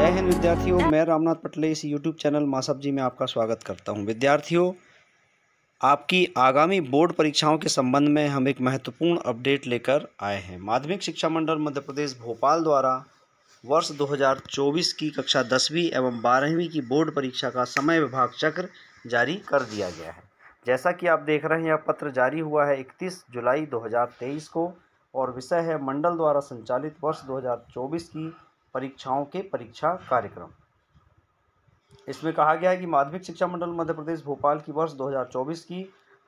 जय हिंद विद्यार्थियों मैं रामनाथ पटले इस यूट्यूब चैनल मासब जी में आपका स्वागत करता हूं विद्यार्थियों आपकी आगामी बोर्ड परीक्षाओं के संबंध में हम एक महत्वपूर्ण अपडेट लेकर आए हैं माध्यमिक शिक्षा मंडल मध्य प्रदेश भोपाल द्वारा वर्ष 2024 की कक्षा दसवीं एवं बारहवीं की बोर्ड परीक्षा का समय विभाग चक्र जारी कर दिया गया है जैसा कि आप देख रहे हैं यह पत्र जारी हुआ है इकतीस जुलाई दो को और विषय है मंडल द्वारा संचालित वर्ष दो की परीक्षाओं के परीक्षा कार्यक्रम इसमें कहा गया है कि माध्यमिक शिक्षा मंडल मध्य प्रदेश भोपाल की वर्ष 2024 की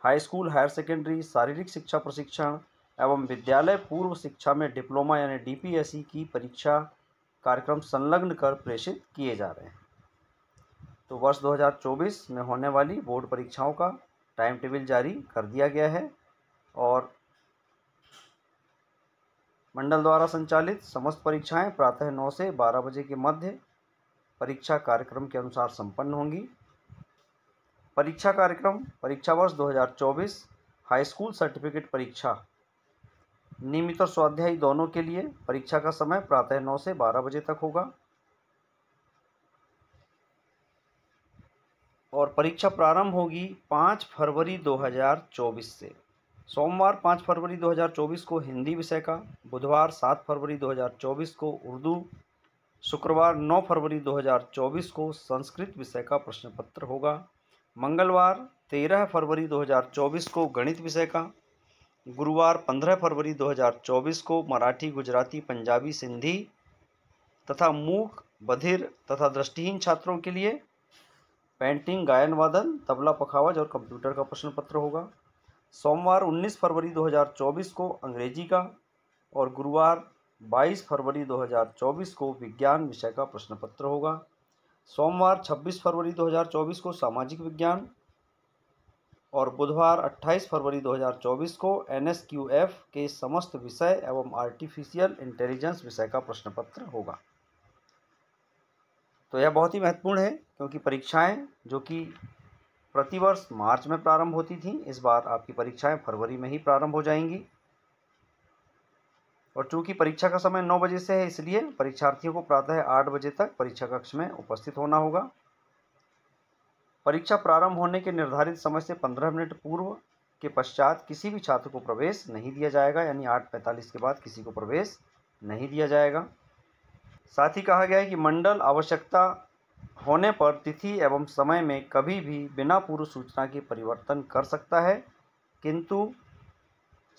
हाई स्कूल हायर सेकेंडरी शारीरिक शिक्षा प्रशिक्षण एवं विद्यालय पूर्व शिक्षा में डिप्लोमा यानी डीपीएससी की परीक्षा कार्यक्रम संलग्न कर प्रेषित किए जा रहे हैं तो वर्ष 2024 में होने वाली बोर्ड परीक्षाओं का टाइम टेबल जारी कर दिया गया है और मंडल द्वारा संचालित समस्त परीक्षाएं प्रातः नौ से बारह बजे के मध्य परीक्षा कार्यक्रम के अनुसार संपन्न होंगी परीक्षा कार्यक्रम परीक्षा वर्ष 2024 हाई स्कूल सर्टिफिकेट परीक्षा नियमित और स्वाध्यायी दोनों के लिए परीक्षा का समय प्रातः नौ से बारह बजे तक होगा और परीक्षा प्रारंभ होगी पाँच फरवरी 2024 से सोमवार पाँच फरवरी 2024 को हिंदी विषय का बुधवार सात फरवरी 2024 को उर्दू शुक्रवार नौ फरवरी 2024 को संस्कृत विषय का प्रश्न पत्र होगा मंगलवार तेरह फरवरी 2024 को गणित विषय का गुरुवार पंद्रह फरवरी 2024 को मराठी गुजराती पंजाबी सिंधी तथा मूक बधिर तथा दृष्टिहीन छात्रों के लिए पेंटिंग गायन वादन तबला पखावज और कंप्यूटर का प्रश्न पत्र होगा सोमवार 19 फरवरी 2024 को अंग्रेजी का और गुरुवार 22 फरवरी 2024 को विज्ञान विषय का प्रश्न पत्र होगा सोमवार 26 फरवरी 2024 को सामाजिक विज्ञान और बुधवार 28 फरवरी 2024 को एन के समस्त विषय एवं आर्टिफिशियल इंटेलिजेंस विषय का प्रश्न पत्र होगा तो यह बहुत ही महत्वपूर्ण है क्योंकि परीक्षाएं जो कि प्रतिवर्ष मार्च में प्रारंभ होती थी इस बार आपकी परीक्षाएं फरवरी में ही प्रारंभ हो जाएंगी और चूंकि परीक्षा का समय नौ बजे से है इसलिए परीक्षार्थियों को प्रातः आठ बजे तक परीक्षा कक्ष में उपस्थित होना होगा परीक्षा प्रारंभ होने के निर्धारित समय से पंद्रह मिनट पूर्व के पश्चात किसी भी छात्र को प्रवेश नहीं दिया जाएगा यानी आठ पैंतालीस के बाद किसी को प्रवेश नहीं दिया जाएगा साथ ही कहा गया है कि मंडल आवश्यकता होने पर तिथि एवं समय में कभी भी बिना पूर्व सूचना के परिवर्तन कर सकता है किंतु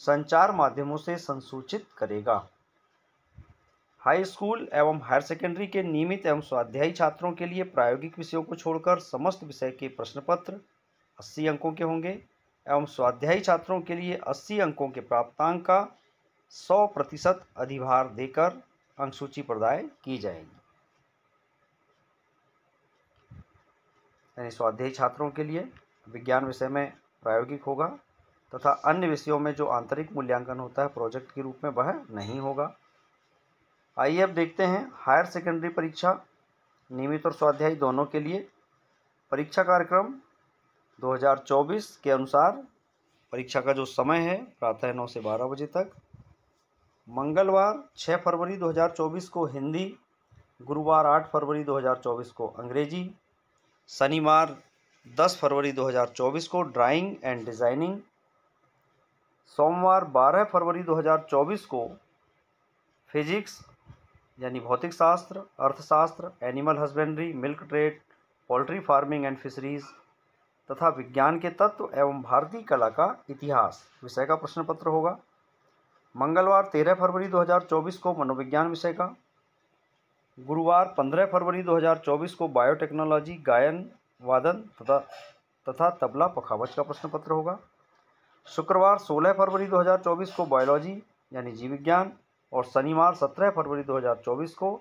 संचार माध्यमों से संसूचित करेगा हाई स्कूल एवं हायर सेकेंडरी के नियमित एवं स्वाध्यायी छात्रों के लिए प्रायोगिक विषयों को छोड़कर समस्त विषय के प्रश्न पत्र अस्सी अंकों के होंगे एवं स्वाध्यायी छात्रों के लिए अस्सी अंकों के प्राप्तांक का सौ प्रतिशत अधिभार देकर अंकसूची प्रदाय की जाएगी यानी स्वाध्यायी छात्रों के लिए विज्ञान विषय में प्रायोगिक होगा तथा अन्य विषयों में जो आंतरिक मूल्यांकन होता है प्रोजेक्ट के रूप में वह नहीं होगा आइए अब देखते हैं हायर सेकेंडरी परीक्षा नियमित और स्वाध्यायी दोनों के लिए परीक्षा कार्यक्रम 2024 के अनुसार परीक्षा का जो समय है प्रातः नौ से बारह बजे तक मंगलवार 6 फरवरी 2024 को हिंदी गुरुवार 8 फरवरी 2024 को अंग्रेजी शनिवार 10 फरवरी 2024 को ड्राइंग एंड डिज़ाइनिंग सोमवार 12 फरवरी 2024 को फिजिक्स यानी भौतिक शास्त्र अर्थशास्त्र animal husbandry milk trade poultry farming and fisheries तथा विज्ञान के तत्व एवं भारतीय कला का इतिहास विषय का प्रश्न पत्र होगा मंगलवार 13 फरवरी 2024 को मनोविज्ञान विषय का गुरुवार 15 फरवरी 2024 को बायोटेक्नोलॉजी गायन वादन तथा तथा तबला पखावच का प्रश्न पत्र होगा शुक्रवार 16 फरवरी 2024 को बायोलॉजी यानी जीव विज्ञान और शनिवार 17 फरवरी 2024 को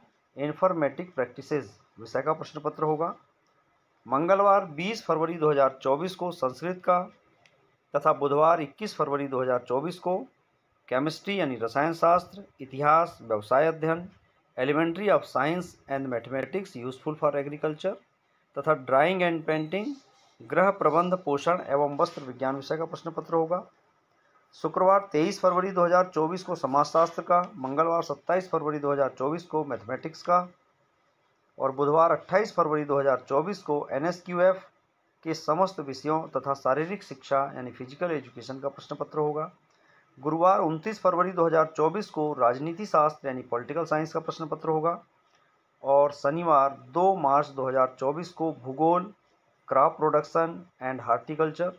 इन्फॉर्मेटिक प्रैक्टिस विषय का प्रश्न पत्र होगा मंगलवार 20 फरवरी 2024 को संस्कृत का तथा बुधवार 21 फरवरी 2024 को केमिस्ट्री यानी रसायन शास्त्र इतिहास व्यवसाय अध्ययन elementary of science and mathematics useful for agriculture तथा ड्राइंग एंड पेंटिंग ग्रह प्रबंध पोषण एवं वस्त्र विज्ञान विषय का प्रश्न पत्र होगा शुक्रवार 23 फरवरी 2024 को समाजशास्त्र का मंगलवार 27 फरवरी 2024 को मैथमेटिक्स का और बुधवार 28 फरवरी 2024 को एन के समस्त विषयों तथा शारीरिक शिक्षा यानी फिजिकल एजुकेशन का प्रश्न पत्र होगा गुरुवार 29 फरवरी 2024 को राजनीति शास्त्र यानी पॉलिटिकल साइंस का प्रश्न पत्र होगा और शनिवार 2 मार्च 2024 को भूगोल crop production and horticulture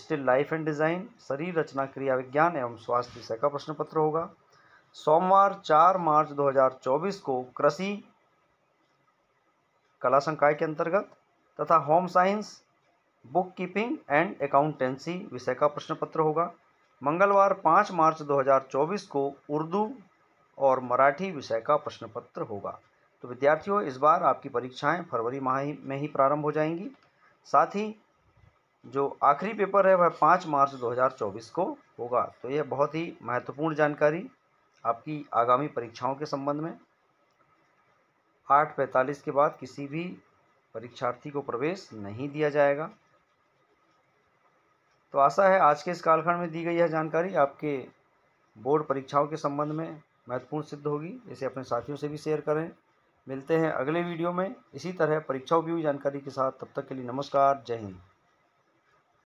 still life and design शरीर रचना क्रिया विज्ञान एवं स्वास्थ्य विषय का प्रश्न पत्र होगा सोमवार 4 मार्च 2024 को कृषि कला संकाय के अंतर्गत तथा home science bookkeeping and accountancy विषय का प्रश्न पत्र होगा मंगलवार 5 मार्च 2024 को उर्दू और मराठी विषय का प्रश्न पत्र होगा तो विद्यार्थियों इस बार आपकी परीक्षाएं फरवरी माह में ही प्रारंभ हो जाएंगी साथ ही जो आखिरी पेपर है वह पाँच मार्च 2024 को होगा तो यह बहुत ही महत्वपूर्ण जानकारी आपकी आगामी परीक्षाओं के संबंध में आठ पैंतालीस के बाद किसी भी परीक्षार्थी को प्रवेश नहीं दिया जाएगा तो आशा है आज के इस कालखंड में दी गई यह जानकारी आपके बोर्ड परीक्षाओं के संबंध में महत्वपूर्ण सिद्ध होगी इसे अपने साथियों से भी शेयर करें मिलते हैं अगले वीडियो में इसी तरह परीक्षाओं की भी जानकारी के साथ तब तक के लिए नमस्कार जय हिंद